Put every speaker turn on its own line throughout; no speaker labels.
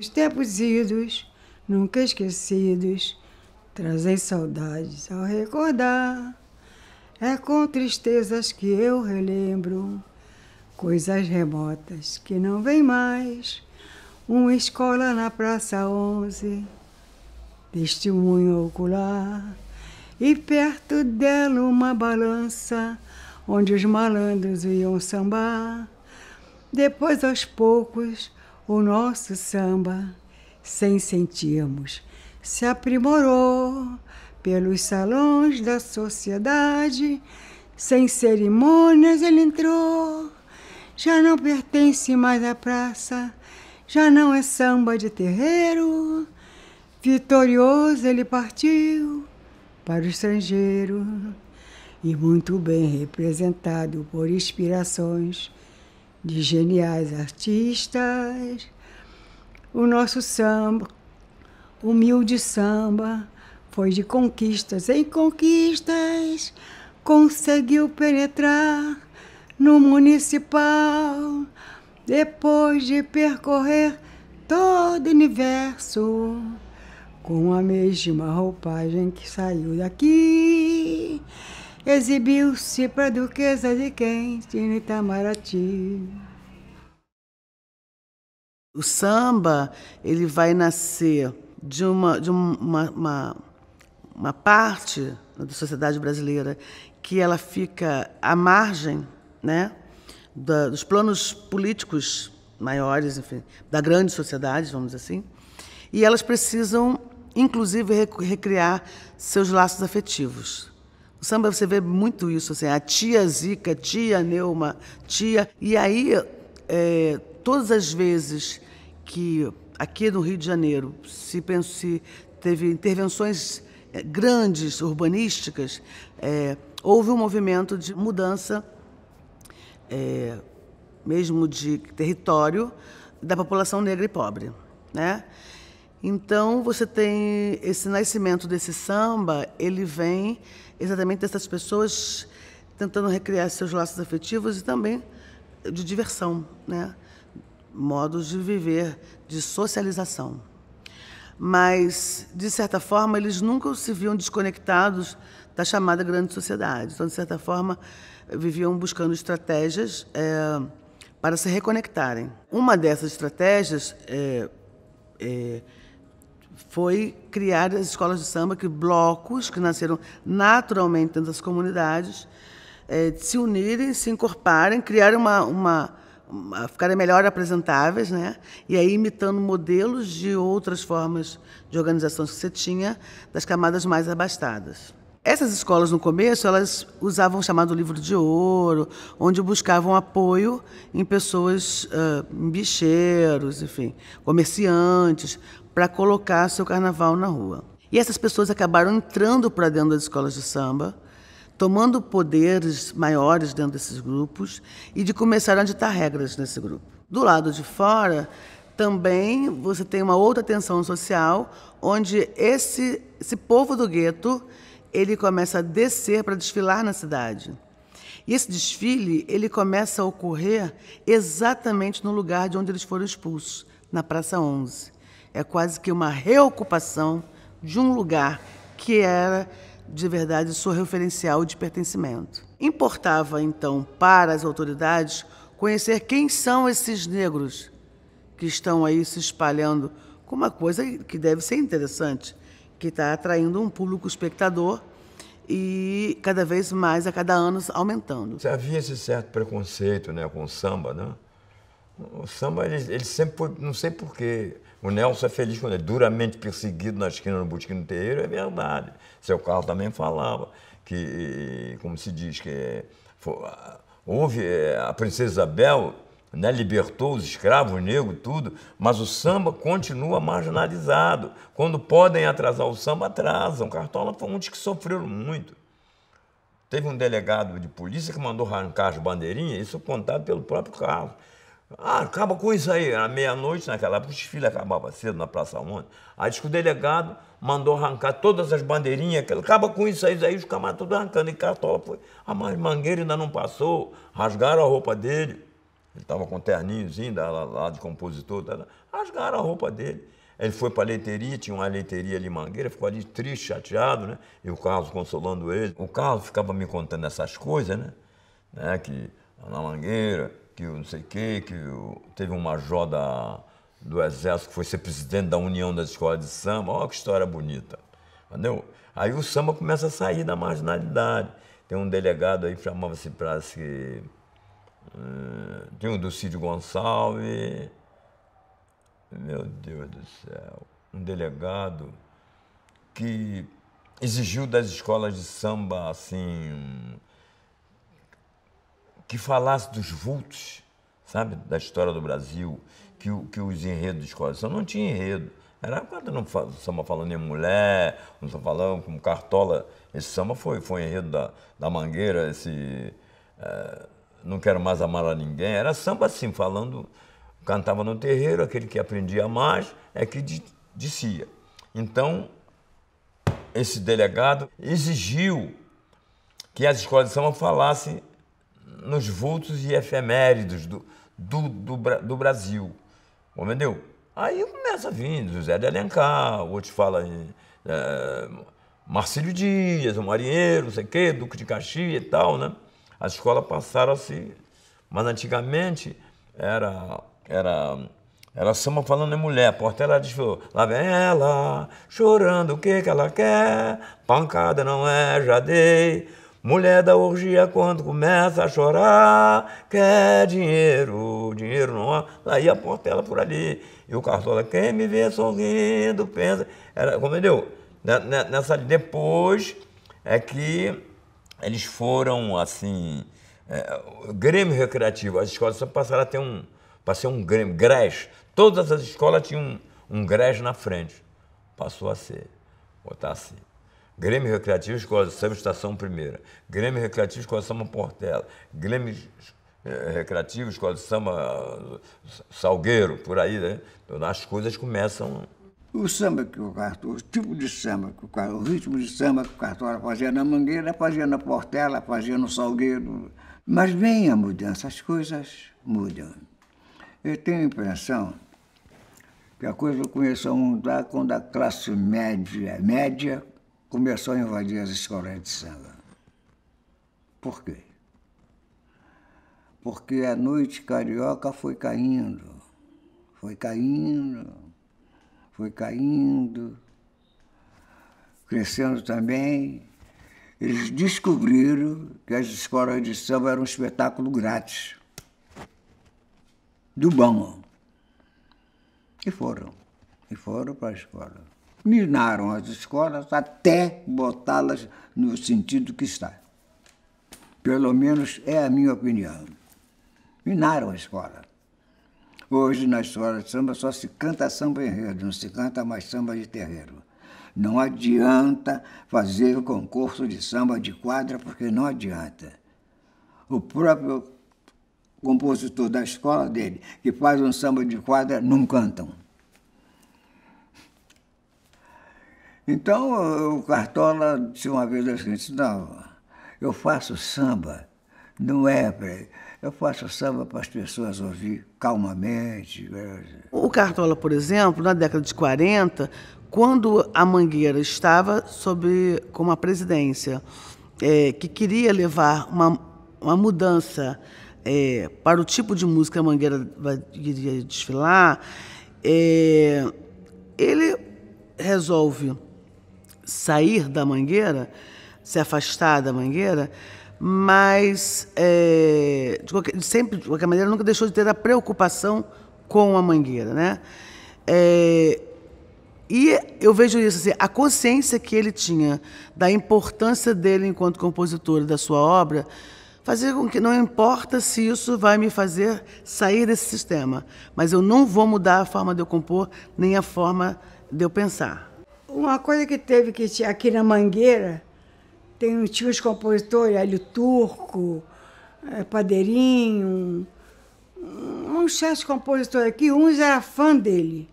Os tempos idos, nunca esquecidos, trazem saudades ao recordar. É com tristezas que eu relembro coisas remotas que não vêm mais. Uma escola na Praça 11, testemunho ocular, e perto dela uma balança onde os malandros iam sambar. Depois, aos poucos, o nosso samba, sem sentirmos, se aprimorou pelos salões da sociedade, sem cerimônias ele entrou. Já não pertence mais à praça, já não é samba de terreiro. Vitorioso ele partiu para o estrangeiro e muito bem representado por inspirações de geniais artistas, o nosso samba, humilde samba, foi de conquistas em conquistas, conseguiu penetrar no municipal, depois de percorrer todo o universo, com a mesma roupagem que saiu daqui
exibiu-se para a duquesa de Kent em Itamaraty. O samba ele vai nascer de uma, de uma, uma, uma parte da sociedade brasileira que ela fica à margem né, da, dos planos políticos maiores, enfim, da grande sociedade, vamos dizer assim, e elas precisam, inclusive, recriar seus laços afetivos samba você vê muito isso, assim, a tia Zica, tia Neuma, tia. E aí, é, todas as vezes que aqui no Rio de Janeiro se, pensou, se teve intervenções é, grandes urbanísticas, é, houve um movimento de mudança, é, mesmo de território, da população negra e pobre. Né? Então, você tem esse nascimento desse samba, ele vem exatamente dessas pessoas tentando recriar seus laços afetivos e também de diversão, né? modos de viver, de socialização. Mas, de certa forma, eles nunca se viam desconectados da chamada grande sociedade. Então, de certa forma, viviam buscando estratégias é, para se reconectarem. Uma dessas estratégias é, é, foi criar as escolas de samba, que blocos que nasceram naturalmente dentro das comunidades, é, se unirem, se incorporarem, criar uma, uma, uma, ficarem melhor apresentáveis, né? E aí imitando modelos de outras formas de organizações que você tinha das camadas mais abastadas. Essas escolas, no começo, elas usavam o chamado livro de ouro, onde buscavam apoio em pessoas, uh, em bicheiros, enfim, comerciantes, para colocar seu carnaval na rua. E essas pessoas acabaram entrando para dentro das escolas de samba, tomando poderes maiores dentro desses grupos e de começaram a ditar regras nesse grupo. Do lado de fora, também você tem uma outra tensão social, onde esse, esse povo do gueto ele começa a descer para desfilar na cidade. E esse desfile, ele começa a ocorrer exatamente no lugar de onde eles foram expulsos, na Praça 11. É quase que uma reocupação de um lugar que era de verdade seu referencial de pertencimento. Importava então para as autoridades conhecer quem são esses negros que estão aí se espalhando com uma coisa que deve ser interessante, que está atraindo um público espectador e cada
vez mais, a cada ano, aumentando. Você havia esse certo preconceito né, com o samba, né? O samba, ele, ele sempre foi, não sei porquê, o Nelson é feliz quando é duramente perseguido na esquina no Botequim do Terreiro, é verdade. Seu Carlos também falava que, como se diz, que é, houve é, a Princesa Isabel né? libertou os escravos negros, tudo, mas o samba continua marginalizado. Quando podem atrasar o samba, atrasam. Cartola foi um dos que sofreram muito. Teve um delegado de polícia que mandou arrancar as bandeirinhas, isso contado pelo próprio Carlos. Ah, acaba com isso aí. Era meia-noite, naquela época, o desfile acabava cedo na Praça Onda. Aí disse que o delegado mandou arrancar todas as bandeirinhas, aquela, acaba com isso aí, aí os camaradas tudo arrancando. E Cartola foi. Ah, mas Mangueira ainda não passou, rasgaram a roupa dele. Ele estava com um terninhozinho da, lá de compositor, da, tá, rasgaram a roupa dele. Ele foi para a leiteria, tinha uma leiteria ali em Mangueira, ficou ali triste, chateado, né? E o Carlos consolando ele. O Carlos ficava me contando essas coisas, né? né? Que na Mangueira, que não sei o quê, que teve um major da... do Exército que foi ser presidente da União das Escolas de Samba. Olha que história bonita, entendeu? Aí o samba começa a sair da marginalidade. Tem um delegado aí que chamava-se para se... Eh, Tem o do Cid Gonçalves. Meu Deus do céu. Um delegado que exigiu das escolas de samba, assim, que falasse dos vultos, sabe, da história do Brasil, que, que os enredos de escola de samba não tinha enredo. Era quando não o samba falando em mulher, não samba falando como cartola. Esse samba foi, foi enredo da, da Mangueira, esse... É, não Quero Mais Amar a Ninguém, era samba assim, falando, cantava no terreiro, aquele que aprendia mais é que dizia. Então, esse delegado exigiu que as escolas de samba falassem nos vultos e efeméridos do, do, do, do Brasil, entendeu? Aí começa a vir José de Alencar, outros falam em é, Marcílio Dias, o Marinheiro, não sei o quê, Duque de Caxias e tal, né? As escolas passaram a se. Mas antigamente era. era era samba falando em mulher. Portela desfilou. Lá vem ela, chorando o que, que ela quer. Pancada não é, já dei. Mulher da orgia quando começa a chorar, quer dinheiro, dinheiro não há. Aí a portela por ali. E o Cartola, quem me vê sorrindo, pensa. Era, entendeu? Né, né, nessa, depois é que eles foram assim. É, Grêmio recreativo, as escolas só passaram a ter um. Passei um Grêmio, Grés. Todas as escolas tinham um, um Grés na frente. Passou a ser. Botar assim. Grêmio Recreativo Escola de Samba Estação Primeira. Grêmio Recreativo Escola de Samba Portela. Grêmio é, Recreativo Escola de Samba é, Salgueiro, por aí, né? Então, as coisas começam
o samba que o Cartola, o tipo de samba, o, o ritmo de samba que o Cartola fazia na Mangueira, fazia na Portela, fazia no Salgueiro. Mas vem a mudança, as coisas mudam. Eu tenho a impressão que a coisa começou a mudar quando a classe média, média começou a invadir as escolas de samba. Por quê? Porque a noite carioca foi caindo, foi caindo, foi caindo, crescendo também. Eles descobriram que as escolas de samba eram um espetáculo grátis, do bom. E foram, e foram para a escola. Minaram as escolas até botá-las no sentido que está. Pelo menos é a minha opinião. Minaram a escola. Hoje, na história de samba, só se canta samba enredo, não se canta mais samba de terreiro. Não adianta fazer o concurso de samba de quadra, porque não adianta. O próprio compositor da escola dele, que faz um samba de quadra, não cantam. Então, o Cartola disse uma vez assim, não, eu faço samba, não é para eu faço samba para as pessoas ouvir
calmamente. Né? O Cartola, por exemplo, na década de 40, quando a Mangueira estava sob com a presidência, é, que queria levar uma, uma mudança é, para o tipo de música que a Mangueira vai, iria desfilar, é, ele resolve sair da Mangueira, se afastar da Mangueira, mas é, de qualquer, sempre, de qualquer maneira, nunca deixou de ter a preocupação com a mangueira. Né? É, e eu vejo isso, assim, a consciência que ele tinha da importância dele enquanto compositor da sua obra, fazer com que não importa se isso vai me fazer sair desse sistema, mas eu não vou mudar a forma de eu compor nem a forma de eu pensar.
Uma coisa que teve que
aqui na Mangueira, tem, tinha tipo de compositores,
Hélio Turco, é, Padeirinho, uns certos compositores aqui, uns eram fã dele.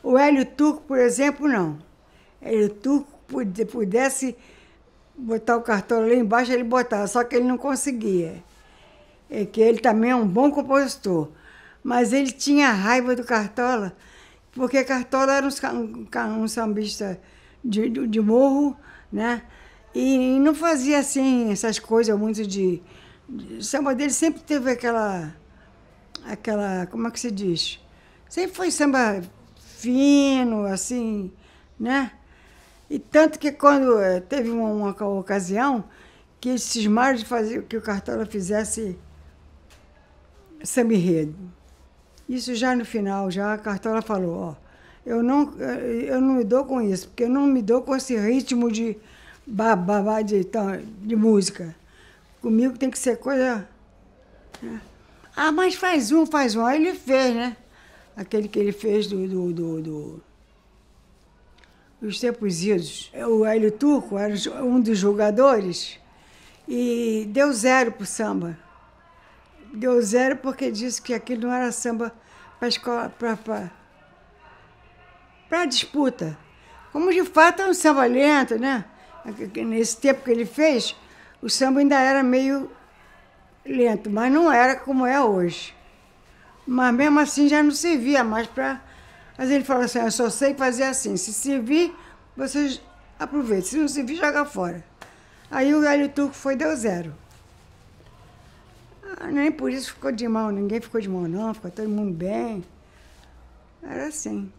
O Hélio Turco, por exemplo, não. Hélio Turco pudesse botar o cartola lá embaixo, ele botava, só que ele não conseguia. É que ele também é um bom compositor. Mas ele tinha raiva do Cartola, porque Cartola era um, um, um sambista de, de morro, né? E não fazia assim essas coisas muito de. O samba dele sempre teve aquela. aquela. como é que se diz? Sempre foi samba fino, assim, né? E tanto que quando eh, teve uma, uma ocasião que eles cismaram de fazer que o Cartola fizesse samba enredo. Isso já no final, já a Cartola falou, ó, eu não, eh, eu não me dou com isso, porque eu não me dou com esse ritmo de babá de, tá, de música. Comigo tem que ser coisa. Né? Ah, mas faz um, faz um. Aí ele fez, né? Aquele que ele fez do. do, do, do dos tempos idos. É o Hélio Turco era um dos jogadores e deu zero pro samba. Deu zero porque disse que aquilo não era samba para escola, para disputa. Como de fato é um samba lento, né? nesse tempo que ele fez, o samba ainda era meio lento, mas não era como é hoje. Mas mesmo assim já não servia mais para. Mas ele falou assim: ah, eu só sei fazer assim. Se servir, vocês aproveitem. Se não servir, joga fora. Aí o velho turco foi, deu zero. Ah, nem por isso ficou de mal, ninguém ficou de mal, não. Ficou todo mundo bem. Era assim.